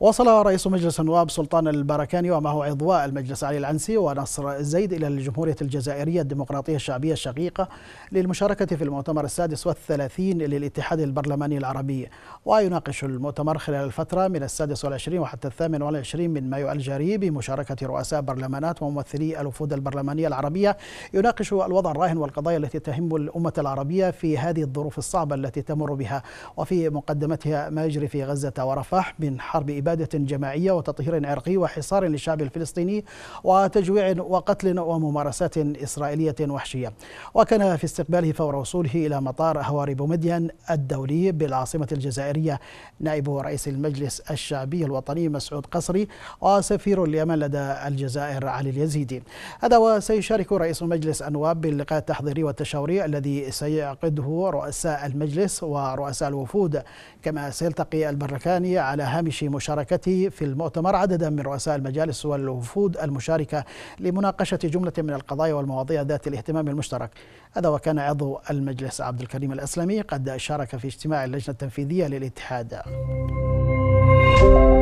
وصل رئيس مجلس النواب سلطان البركاني ومعه عضواء المجلس علي العنسي ونصر الزيد إلى الجمهورية الجزائرية الديمقراطية الشعبية الشقيقة للمشاركة في المؤتمر السادس والثلاثين للاتحاد البرلماني العربي ويناقش المؤتمر خلال الفترة من السادس والعشرين وحتى الثامن والعشرين من مايو الجاري بمشاركة رؤساء برلمانات وممثلي الوفود البرلمانية العربية يناقش الوضع الراهن والقضايا التي تهم الأمة العربية في هذه الظروف الصعبة التي تمر بها وفي مقدمتها ما يجري في غزة ورفح من حرب إبادة لإبادة جماعية وتطهير عرقي وحصار للشعب الفلسطيني وتجويع وقتل وممارسات إسرائيلية وحشية وكان في استقباله فور وصوله إلى مطار هواري بومدين الدولي بالعاصمة الجزائرية نائب رئيس المجلس الشعبي الوطني مسعود قصري وسفير اليمن لدى الجزائر علي اليزيدي هذا وسيشارك رئيس مجلس النواب باللقاء التحضيري والتشاوري الذي سيعقده رؤساء المجلس ورؤساء الوفود كما سيلتقي البركاني على هامش مشاركة مشاركته في المؤتمر عددا من رؤساء المجالس والوفود المشاركة لمناقشة جملة من القضايا والمواضيع ذات الاهتمام المشترك هذا وكان عضو المجلس عبد الكريم الأسلمي قد شارك في اجتماع اللجنة التنفيذية للاتحاد